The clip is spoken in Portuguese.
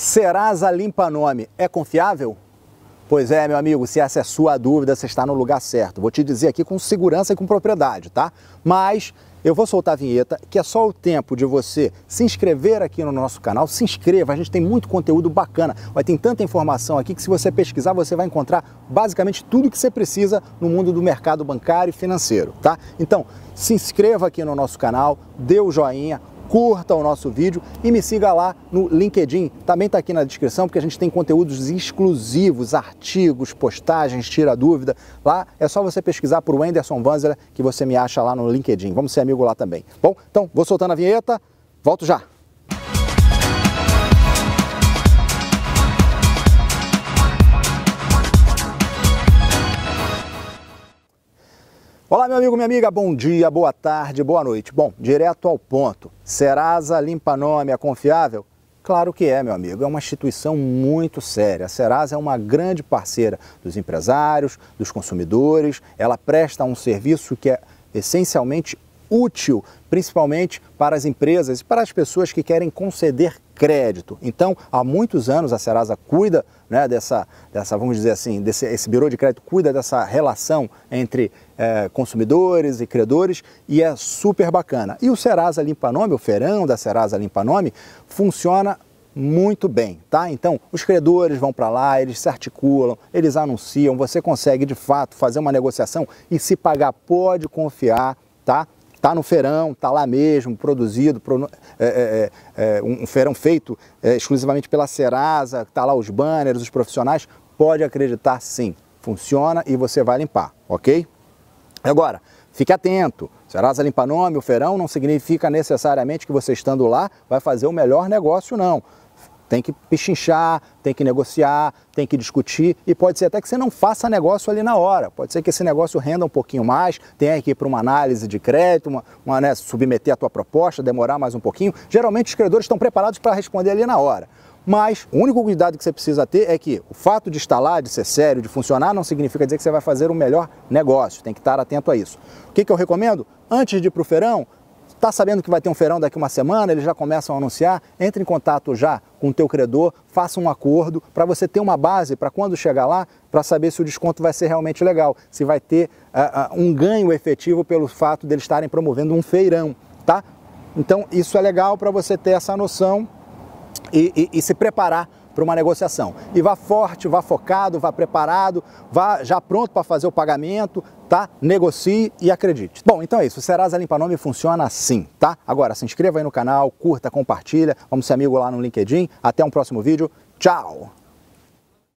Serasa Limpa Nome é confiável? Pois é, meu amigo, se essa é sua dúvida, você está no lugar certo. Vou te dizer aqui com segurança e com propriedade, tá? Mas eu vou soltar a vinheta, que é só o tempo de você se inscrever aqui no nosso canal. Se inscreva, a gente tem muito conteúdo bacana. Vai tem tanta informação aqui que se você pesquisar, você vai encontrar basicamente tudo que você precisa no mundo do mercado bancário e financeiro, tá? Então, se inscreva aqui no nosso canal, dê o joinha, curta o nosso vídeo e me siga lá no LinkedIn. Também está aqui na descrição porque a gente tem conteúdos exclusivos, artigos, postagens, tira dúvida. Lá é só você pesquisar por Anderson Wanzler que você me acha lá no LinkedIn. Vamos ser amigo lá também. Bom, então vou soltando a vinheta, volto já. Olá, meu amigo, minha amiga, bom dia, boa tarde, boa noite. Bom, direto ao ponto. Serasa Limpa Nome é confiável? Claro que é, meu amigo. É uma instituição muito séria. A Serasa é uma grande parceira dos empresários, dos consumidores. Ela presta um serviço que é essencialmente útil, principalmente para as empresas e para as pessoas que querem conceder crédito. Então, há muitos anos a Serasa cuida né, dessa, dessa, vamos dizer assim, desse, esse birô de crédito cuida dessa relação entre é, consumidores e credores e é super bacana. E o Serasa Limpa Nome, o ferão da Serasa Limpa Nome, funciona muito bem, tá? Então, os credores vão para lá, eles se articulam, eles anunciam, você consegue de fato fazer uma negociação e se pagar, pode confiar, tá? Está no feirão, está lá mesmo, produzido, é, é, é, é, um feirão feito é, exclusivamente pela Serasa, está lá os banners, os profissionais, pode acreditar sim, funciona e você vai limpar, ok? Agora, fique atento, Serasa limpa nome, o feirão não significa necessariamente que você estando lá vai fazer o melhor negócio não. Tem que pichinchar, tem que negociar, tem que discutir e pode ser até que você não faça negócio ali na hora. Pode ser que esse negócio renda um pouquinho mais, tenha que ir para uma análise de crédito, uma, uma né, submeter a tua proposta, demorar mais um pouquinho. Geralmente os credores estão preparados para responder ali na hora. Mas o único cuidado que você precisa ter é que o fato de instalar, de ser sério, de funcionar, não significa dizer que você vai fazer o melhor negócio. Tem que estar atento a isso. O que, que eu recomendo? Antes de ir para o ferão, Está sabendo que vai ter um feirão daqui uma semana? Eles já começam a anunciar? Entre em contato já com o teu credor, faça um acordo para você ter uma base para quando chegar lá, para saber se o desconto vai ser realmente legal, se vai ter uh, uh, um ganho efetivo pelo fato deles estarem promovendo um feirão, tá? Então isso é legal para você ter essa noção e, e, e se preparar para uma negociação. E vá forte, vá focado, vá preparado, vá já pronto para fazer o pagamento, tá? Negocie e acredite. Bom, então é isso. O Serasa Limpa Nome funciona assim, tá? Agora, se inscreva aí no canal, curta, compartilha, vamos ser amigo lá no LinkedIn. Até um próximo vídeo. Tchau!